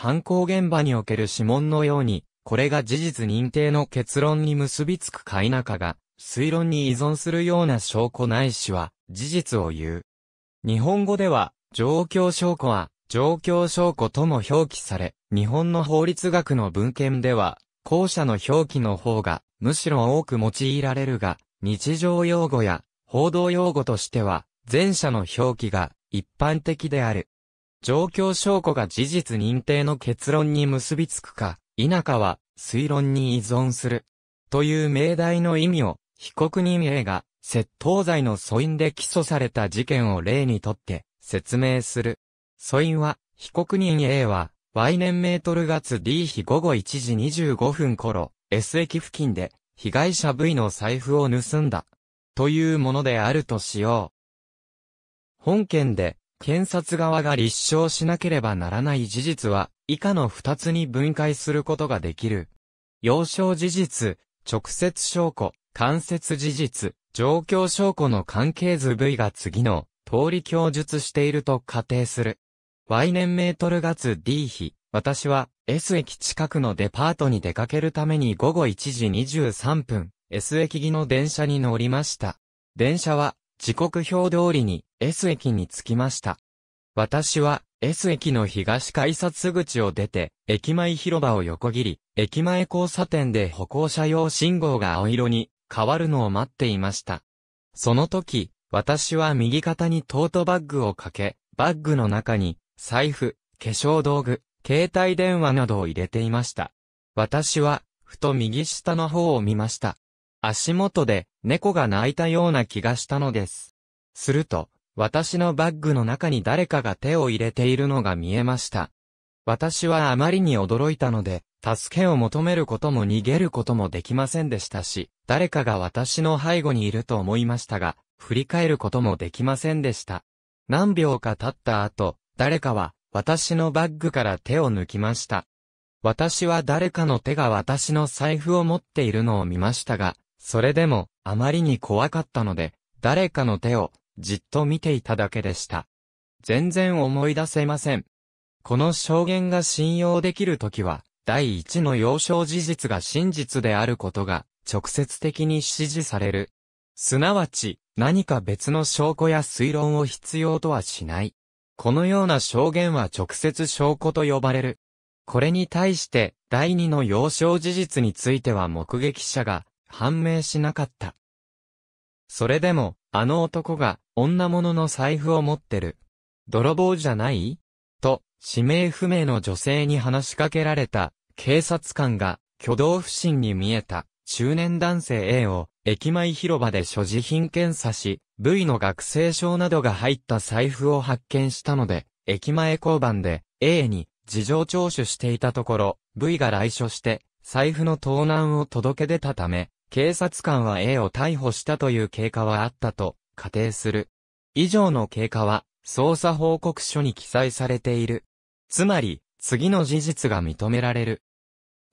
犯行現場における指紋のように、これが事実認定の結論に結びつくか否かが、推論に依存するような証拠ないしは、事実を言う。日本語では、状況証拠は、状況証拠とも表記され、日本の法律学の文献では、後者の表記の方が、むしろ多く用いられるが、日常用語や、報道用語としては、前者の表記が、一般的である。状況証拠が事実認定の結論に結びつくか、否かは、推論に依存する。という命題の意味を、被告人 A が、窃盗罪の素因で起訴された事件を例にとって、説明する。素因は、被告人 A は、Y 年メートル月 D 日午後1時25分頃、S 駅付近で、被害者 V の財布を盗んだ。というものであるとしよう。本件で、検察側が立証しなければならない事実は、以下の二つに分解することができる。要証事実、直接証拠、間接事実、状況証拠の関係図 V が次の通り供述していると仮定する。Y 年メートル月 D 日、私は S 駅近くのデパートに出かけるために午後1時23分、S 駅木の電車に乗りました。電車は時刻表通りに S 駅に着きました。私は S 駅の東改札口を出て、駅前広場を横切り、駅前交差点で歩行者用信号が青色に変わるのを待っていました。その時、私は右肩にトートバッグをかけ、バッグの中に、財布、化粧道具、携帯電話などを入れていました。私は、ふと右下の方を見ました。足元で、猫が泣いたような気がしたのです。すると、私のバッグの中に誰かが手を入れているのが見えました。私はあまりに驚いたので、助けを求めることも逃げることもできませんでしたし、誰かが私の背後にいると思いましたが、振り返ることもできませんでした。何秒か経った後、誰かは、私のバッグから手を抜きました。私は誰かの手が私の財布を持っているのを見ましたが、それでも、あまりに怖かったので、誰かの手を、じっと見ていただけでした。全然思い出せません。この証言が信用できるときは、第一の要証事実が真実であることが、直接的に指示される。すなわち、何か別の証拠や推論を必要とはしない。このような証言は直接証拠と呼ばれる。これに対して、第二の要証事実については目撃者が、判明しなかった。それでも、あの男が、女物の財布を持ってる。泥棒じゃないと、指名不明の女性に話しかけられた、警察官が、挙動不審に見えた、中年男性 A を、駅前広場で所持品検査し、V の学生証などが入った財布を発見したので、駅前交番で A に事情聴取していたところ、V が来所して、財布の盗難を届け出たため、警察官は A を逮捕したという経過はあったと仮定する。以上の経過は捜査報告書に記載されている。つまり、次の事実が認められる。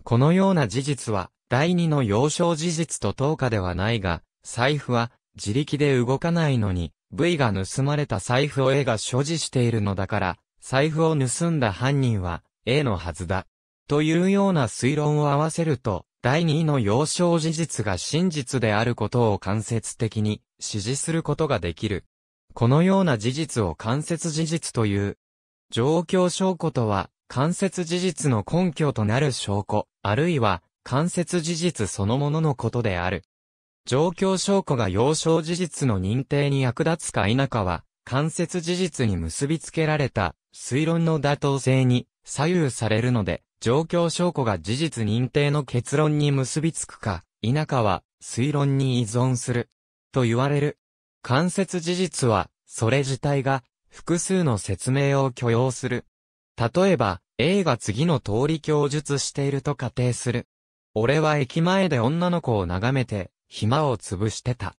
このような事実は、第二の幼少事実と等価ではないが、財布は自力で動かないのに、V が盗まれた財布を A が所持しているのだから、財布を盗んだ犯人は A のはずだ。というような推論を合わせると、第2位の幼少事実が真実であることを間接的に指示することができる。このような事実を間接事実という。状況証拠とは、間接事実の根拠となる証拠、あるいは、間接事実そのもののことである。状況証拠が幼少事実の認定に役立つか否かは、間接事実に結びつけられた推論の妥当性に左右されるので、状況証拠が事実認定の結論に結びつくか、否かは、推論に依存する。と言われる。間接事実は、それ自体が、複数の説明を許容する。例えば、A が次の通り供述していると仮定する。俺は駅前で女の子を眺めて、暇を潰してた。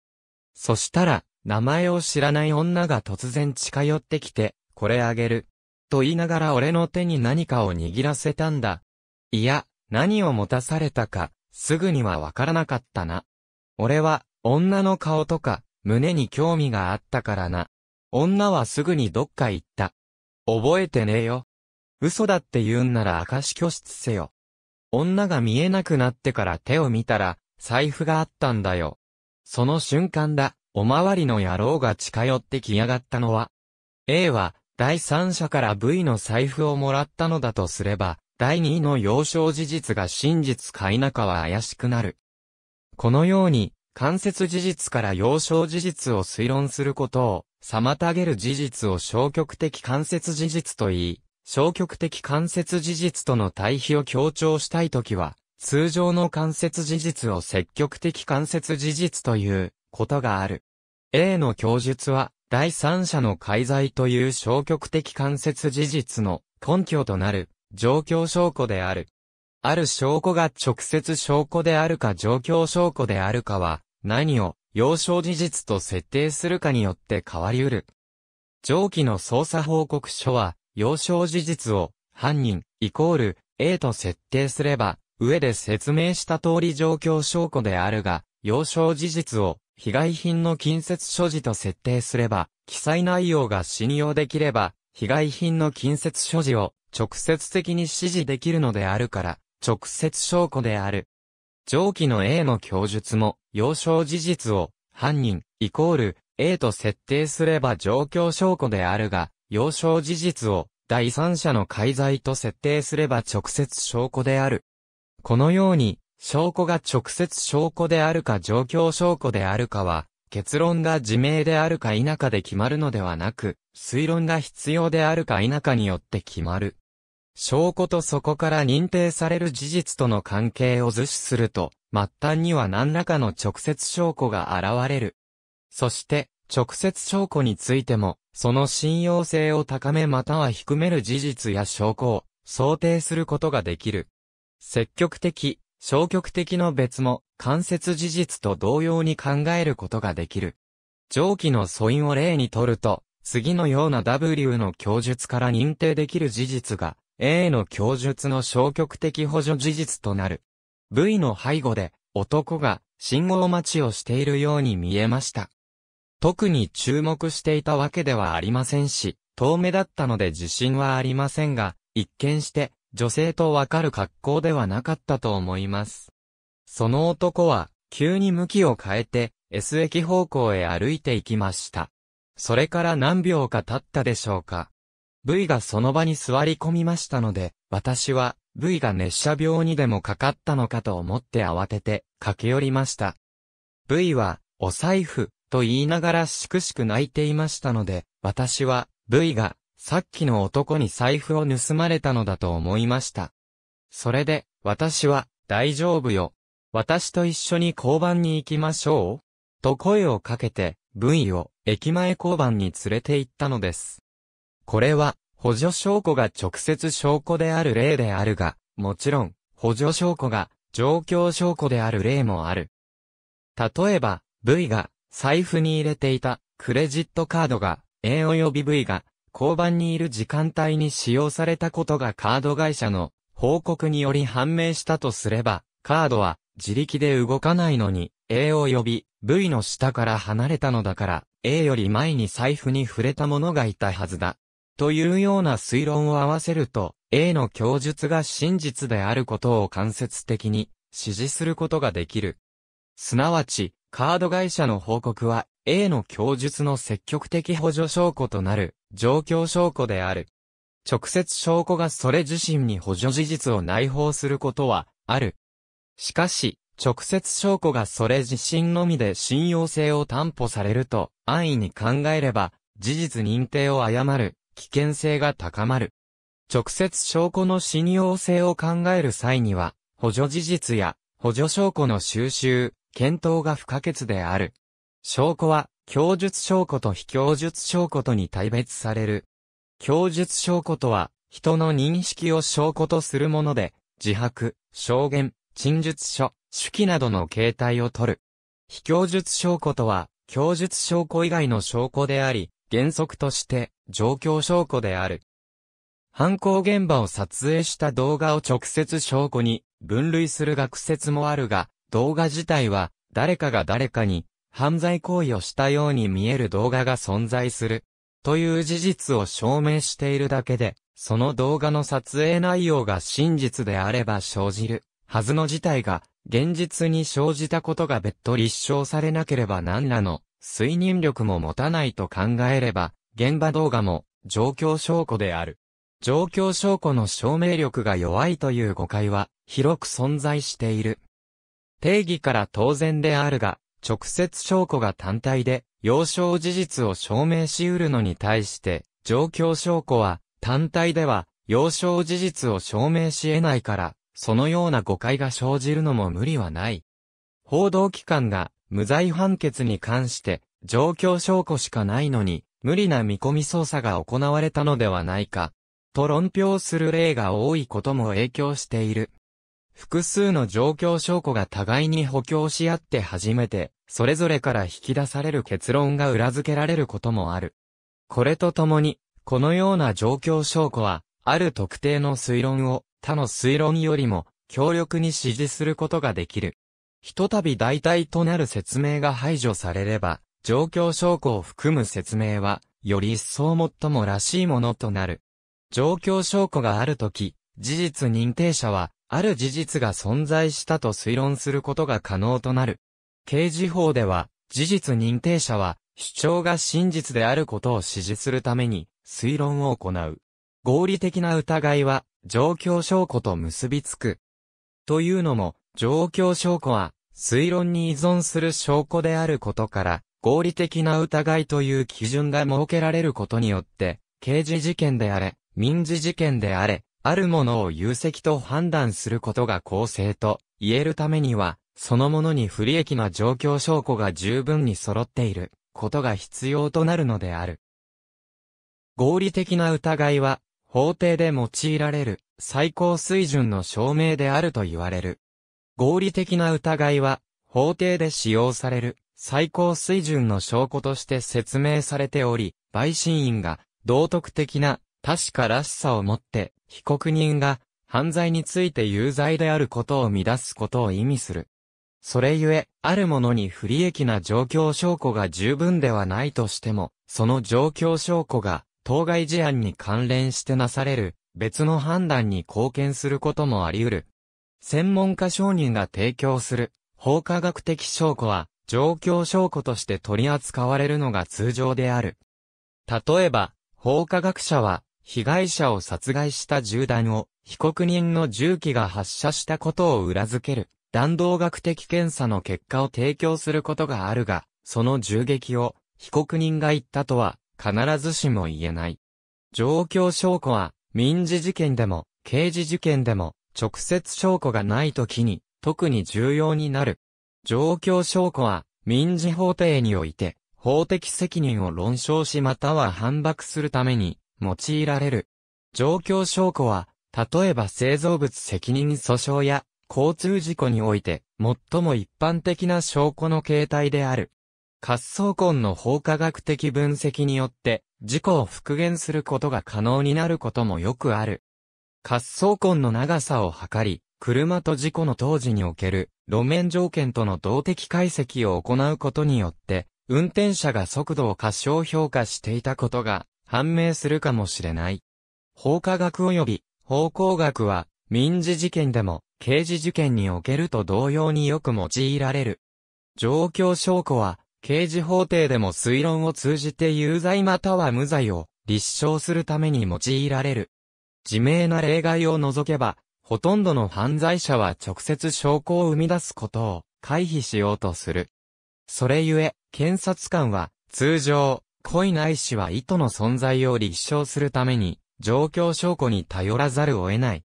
そしたら、名前を知らない女が突然近寄ってきて、これあげる、と言いながら俺の手に何かを握らせたんだ。いや、何を持たされたか、すぐにはわからなかったな。俺は、女の顔とか、胸に興味があったからな。女はすぐにどっか行った。覚えてねえよ。嘘だって言うんなら証拠出せよ。女が見えなくなってから手を見たら、財布があったんだよ。その瞬間だ、おまわりの野郎が近寄ってきやがったのは。A は、第三者から V の財布をもらったのだとすれば、第二の幼少事実が真実か否かは怪しくなる。このように、間接事実から幼少事実を推論することを、妨げる事実を消極的間接事実と言い、消極的間接事実との対比を強調したいときは、通常の間接事実を積極的間接事実ということがある。A の供述は、第三者の介在という消極的間接事実の根拠となる状況証拠である。ある証拠が直接証拠であるか状況証拠であるかは、何を要証事実と設定するかによって変わり得る。上記の捜査報告書は、要証事実を犯人イコール A と設定すれば、上で説明した通り状況証拠であるが、要証事実を被害品の近接所持と設定すれば、記載内容が信用できれば、被害品の近接所持を直接的に指示できるのであるから、直接証拠である。上記の A の供述も、要証事実を犯人、イコール、A と設定すれば状況証拠であるが、要証事実を第三者の介在と設定すれば直接証拠である。このように、証拠が直接証拠であるか状況証拠であるかは、結論が自明であるか否かで決まるのではなく、推論が必要であるか否かによって決まる。証拠とそこから認定される事実との関係を図示すると、末端には何らかの直接証拠が現れる。そして、直接証拠についても、その信用性を高めまたは低める事実や証拠を想定することができる。積極的、消極的の別も間接事実と同様に考えることができる。上記の素因を例にとると、次のような W の供述から認定できる事実が、A の供述の消極的補助事実となる。V の背後で、男が信号待ちをしているように見えました。特に注目していたわけではありませんし、遠目だったので自信はありませんが、一見して女性とわかる格好ではなかったと思います。その男は、急に向きを変えて、S 駅方向へ歩いていきました。それから何秒か経ったでしょうか。V がその場に座り込みましたので、私は V が熱射病にでもかかったのかと思って慌てて駆け寄りました。V は、お財布、と言いながらしくしく泣いていましたので、私は、V が、さっきの男に財布を盗まれたのだと思いました。それで、私は、大丈夫よ。私と一緒に交番に行きましょうと声をかけて、部位を駅前交番に連れて行ったのです。これは、補助証拠が直接証拠である例であるが、もちろん、補助証拠が状況証拠である例もある。例えば、V が財布に入れていたクレジットカードが、A 及び V が交番にいる時間帯に使用されたことがカード会社の報告により判明したとすれば、カードは自力で動かないのに、A 及び V の下から離れたのだから、A より前に財布に触れた者がいたはずだ。というような推論を合わせると、A の供述が真実であることを間接的に指示することができる。すなわち、カード会社の報告は A の供述の積極的補助証拠となる状況証拠である。直接証拠がそれ自身に補助事実を内包することは、ある。しかし、直接証拠がそれ自身のみで信用性を担保されると、安易に考えれば、事実認定を誤る、危険性が高まる。直接証拠の信用性を考える際には、補助事実や補助証拠の収集、検討が不可欠である。証拠は供述証拠と非供述証拠とに対別される。供述証拠とは、人の認識を証拠とするもので、自白、証言、陳述書、手記などの形態を取る。非供述証拠とは、供述証拠以外の証拠であり、原則として、状況証拠である。犯行現場を撮影した動画を直接証拠に分類する学説もあるが、動画自体は誰かが誰かに犯罪行為をしたように見える動画が存在する、という事実を証明しているだけで、その動画の撮影内容が真実であれば生じる、はずの事態が、現実に生じたことが別途立証されなければ何らの、推認力も持たないと考えれば、現場動画も、状況証拠である。状況証拠の証明力が弱いという誤解は、広く存在している。定義から当然であるが、直接証拠が単体で、要証事実を証明し得るのに対して、状況証拠は、単体では、要証事実を証明し得ないから、そのような誤解が生じるのも無理はない。報道機関が、無罪判決に関して、状況証拠しかないのに、無理な見込み捜査が行われたのではないか、と論評する例が多いことも影響している。複数の状況証拠が互いに補強し合って初めて、それぞれから引き出される結論が裏付けられることもある。これとともに、このような状況証拠は、ある特定の推論を他の推論よりも強力に支持することができる。ひとたび代替となる説明が排除されれば、状況証拠を含む説明は、より一層最もらしいものとなる。状況証拠があるとき、事実認定者は、ある事実が存在したと推論することが可能となる。刑事法では、事実認定者は、主張が真実であることを支持するために、推論を行う。合理的な疑いは、状況証拠と結びつく。というのも、状況証拠は、推論に依存する証拠であることから、合理的な疑いという基準が設けられることによって、刑事事件であれ、民事事件であれ、あるものを有責と判断することが公正と言えるためには、そのものに不利益な状況証拠が十分に揃っていることが必要となるのである。合理的な疑いは、法廷で用いられる最高水準の証明であると言われる。合理的な疑いは、法廷で使用される最高水準の証拠として説明されており、陪審員が道徳的な確からしさを持って被告人が犯罪について有罪であることを乱すことを意味する。それゆえ、あるものに不利益な状況証拠が十分ではないとしても、その状況証拠が、当該事案に関連してなされる、別の判断に貢献することもあり得る。専門家証人が提供する、法科学的証拠は、状況証拠として取り扱われるのが通常である。例えば、法科学者は、被害者を殺害した銃弾を被告人の銃器が発射したことを裏付ける弾道学的検査の結果を提供することがあるが、その銃撃を被告人が言ったとは必ずしも言えない。状況証拠は民事事件でも刑事事件でも直接証拠がない時に特に重要になる。状況証拠は民事法廷において法的責任を論証しまたは反駁するために用いられる。状況証拠は、例えば製造物責任訴訟や交通事故において最も一般的な証拠の形態である。滑走痕の法科学的分析によって事故を復元することが可能になることもよくある。滑走痕の長さを測り、車と事故の当時における路面条件との動的解析を行うことによって、運転者が速度を過小評価していたことが判明するかもしれない。法科学及び法工学は民事事件でも刑事事件におけると同様によく用いられる。状況証拠は刑事法廷でも推論を通じて有罪または無罪を立証するために用いられる。自明な例外を除けば、ほとんどの犯罪者は直接証拠を生み出すことを回避しようとする。それゆえ、検察官は通常、恋ないしは意図の存在を立証するために、状況証拠に頼らざるを得ない。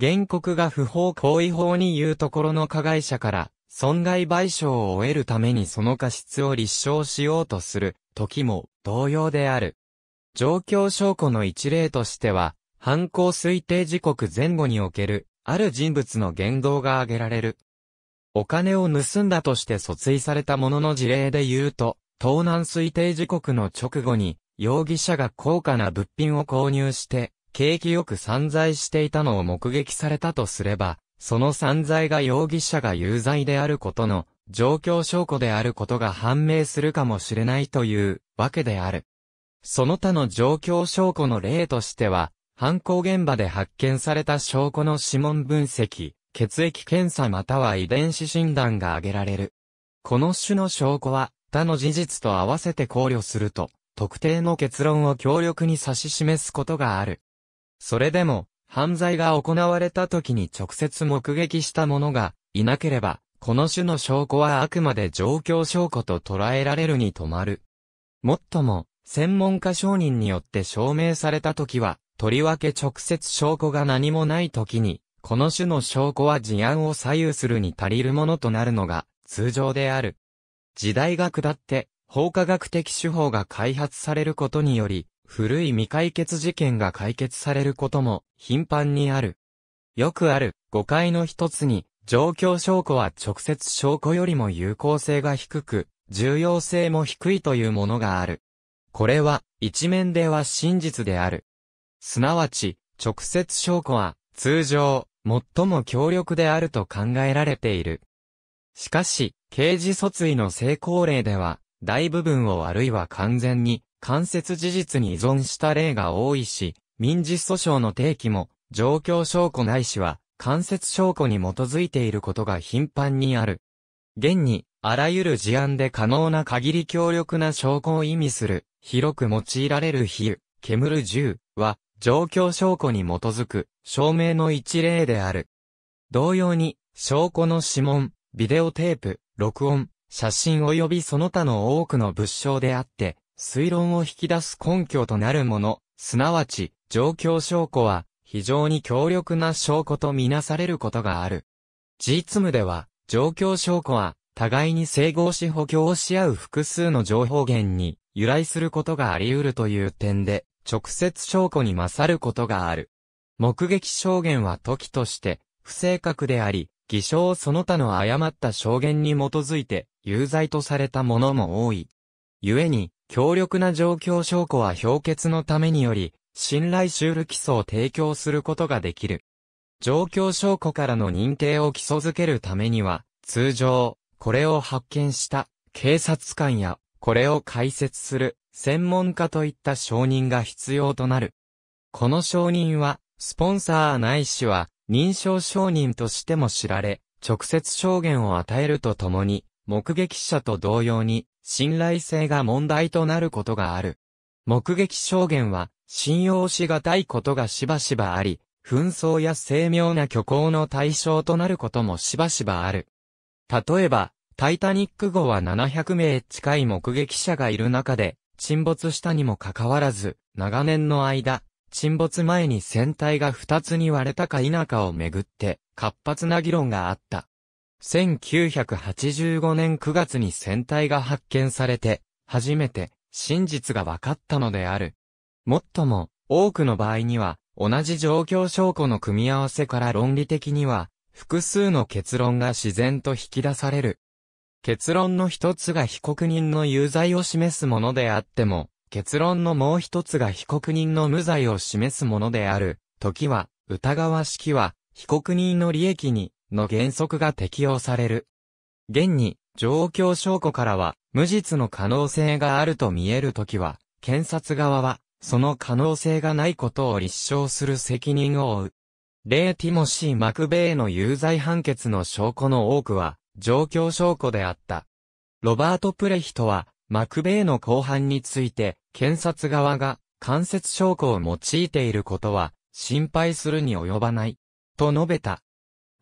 原告が不法行為法に言うところの加害者から、損害賠償を得るためにその過失を立証しようとする、時も同様である。状況証拠の一例としては、犯行推定時刻前後における、ある人物の言動が挙げられる。お金を盗んだとして訴追されたものの事例で言うと、盗難推定時刻の直後に、容疑者が高価な物品を購入して、景気よく散財していたのを目撃されたとすれば、その散財が容疑者が有罪であることの、状況証拠であることが判明するかもしれないというわけである。その他の状況証拠の例としては、犯行現場で発見された証拠の指紋分析、血液検査または遺伝子診断が挙げられる。この種の証拠は、他の事実と合わせて考慮すると、特定の結論を強力に指し示すことがある。それでも、犯罪が行われた時に直接目撃した者がいなければ、この種の証拠はあくまで状況証拠と捉えられるに止まる。もっとも、専門家証人によって証明された時は、とりわけ直接証拠が何もない時に、この種の証拠は事案を左右するに足りるものとなるのが通常である。時代が下って、法科学的手法が開発されることにより、古い未解決事件が解決されることも頻繁にある。よくある誤解の一つに、状況証拠は直接証拠よりも有効性が低く、重要性も低いというものがある。これは、一面では真実である。すなわち、直接証拠は、通常、最も強力であると考えられている。しかし、刑事訴追の成功例では、大部分をあるいは完全に、間接事実に依存した例が多いし、民事訴訟の提起も、状況証拠ないしは、間接証拠に基づいていることが頻繁にある。現に、あらゆる事案で可能な限り強力な証拠を意味する、広く用いられる比喩、煙る銃は、状況証拠に基づく、証明の一例である。同様に、証拠の指紋、ビデオテープ、録音、写真及びその他の多くの物証であって、推論を引き出す根拠となるもの、すなわち、状況証拠は、非常に強力な証拠とみなされることがある。事実務では、状況証拠は、互いに整合し補強し合う複数の情報源に由来することがあり得るという点で、直接証拠に勝ることがある。目撃証言は時として不正確であり、偽証その他の誤った証言に基づいて有罪とされたものも多い。故に、強力な状況証拠は評決のためにより、信頼シュール基礎を提供することができる。状況証拠からの認定を基礎づけるためには、通常、これを発見した警察官や、これを解説する専門家といった証人が必要となる。この証人は、スポンサーないしは、認証証人としても知られ、直接証言を与えるとともに、目撃者と同様に、信頼性が問題となることがある。目撃証言は、信用しがたいことがしばしばあり、紛争や精妙な虚構の対象となることもしばしばある。例えば、タイタニック号は700名近い目撃者がいる中で、沈没したにもかかわらず、長年の間、沈没前に船体が二つに割れたか否かをめぐって、活発な議論があった。1985年9月に船体が発見されて、初めて真実が分かったのである。もっとも、多くの場合には、同じ状況証拠の組み合わせから論理的には、複数の結論が自然と引き出される。結論の一つが被告人の有罪を示すものであっても、結論のもう一つが被告人の無罪を示すものである、時は、疑わしきは、被告人の利益に、の原則が適用される。現に、状況証拠からは、無実の可能性があると見える時は、検察側は、その可能性がないことを立証する責任を負う。例ティモシー・マクベイの有罪判決の証拠の多くは、状況証拠であった。ロバート・プレヒトは、マクベイの公判について、検察側が間接証拠を用いていることは、心配するに及ばない。と述べた。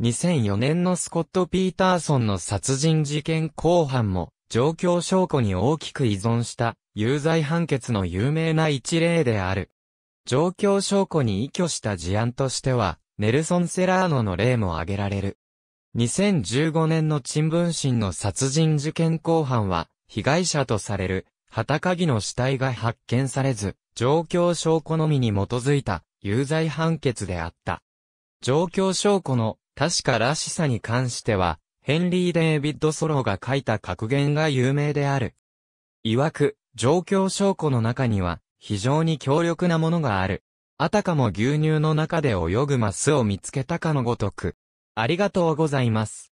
2004年のスコット・ピーターソンの殺人事件公判も、状況証拠に大きく依存した有罪判決の有名な一例である。状況証拠に依拠した事案としては、ネルソン・セラーノの例も挙げられる。2015年の陳文心の殺人事件公判は、被害者とされる、畑鍵の死体が発見されず、状況証拠のみに基づいた有罪判決であった。状況証拠の確からしさに関しては、ヘンリー・デイビッド・ソローが書いた格言が有名である。曰く、状況証拠の中には、非常に強力なものがある。あたかも牛乳の中で泳ぐマスを見つけたかのごとく。ありがとうございます。